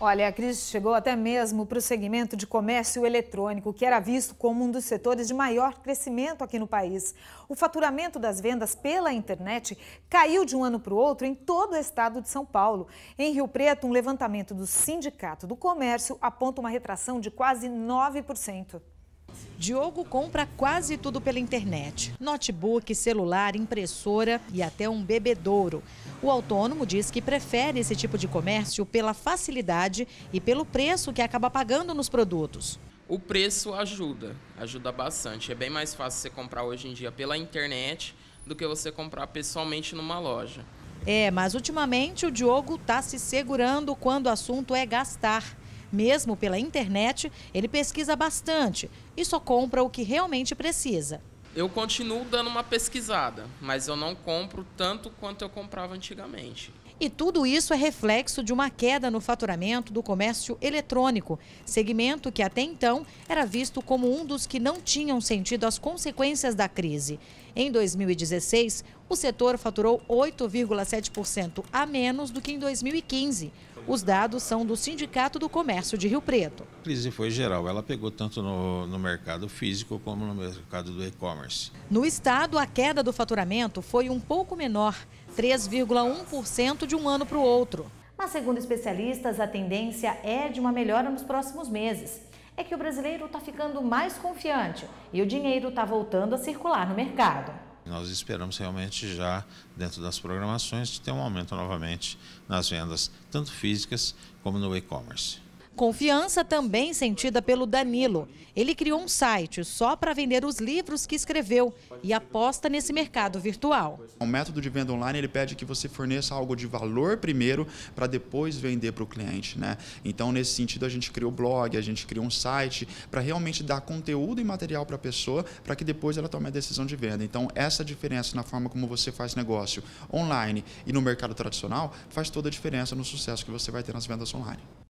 Olha, a crise chegou até mesmo para o segmento de comércio eletrônico, que era visto como um dos setores de maior crescimento aqui no país. O faturamento das vendas pela internet caiu de um ano para o outro em todo o estado de São Paulo. Em Rio Preto, um levantamento do Sindicato do Comércio aponta uma retração de quase 9%. Diogo compra quase tudo pela internet: notebook, celular, impressora e até um bebedouro. O autônomo diz que prefere esse tipo de comércio pela facilidade e pelo preço que acaba pagando nos produtos. O preço ajuda, ajuda bastante. É bem mais fácil você comprar hoje em dia pela internet do que você comprar pessoalmente numa loja. É, mas ultimamente o Diogo está se segurando quando o assunto é gastar. Mesmo pela internet, ele pesquisa bastante e só compra o que realmente precisa. Eu continuo dando uma pesquisada, mas eu não compro tanto quanto eu comprava antigamente. E tudo isso é reflexo de uma queda no faturamento do comércio eletrônico, segmento que até então era visto como um dos que não tinham sentido as consequências da crise. Em 2016, o setor faturou 8,7% a menos do que em 2015. Os dados são do Sindicato do Comércio de Rio Preto. A crise foi geral, ela pegou tanto no, no mercado físico como no mercado do e-commerce. No estado, a queda do faturamento foi um pouco menor, 3,1% de um ano para o outro. Mas, segundo especialistas, a tendência é de uma melhora nos próximos meses. É que o brasileiro está ficando mais confiante e o dinheiro está voltando a circular no mercado. Nós esperamos realmente já, dentro das programações, ter um aumento novamente nas vendas, tanto físicas como no e-commerce. Confiança também sentida pelo Danilo. Ele criou um site só para vender os livros que escreveu e aposta nesse mercado virtual. O é método de venda online ele pede que você forneça algo de valor primeiro para depois vender para o cliente, né? Então nesse sentido a gente criou blog, a gente criou um site para realmente dar conteúdo e material para a pessoa para que depois ela tome a decisão de venda. Então essa diferença na forma como você faz negócio online e no mercado tradicional faz toda a diferença no sucesso que você vai ter nas vendas online.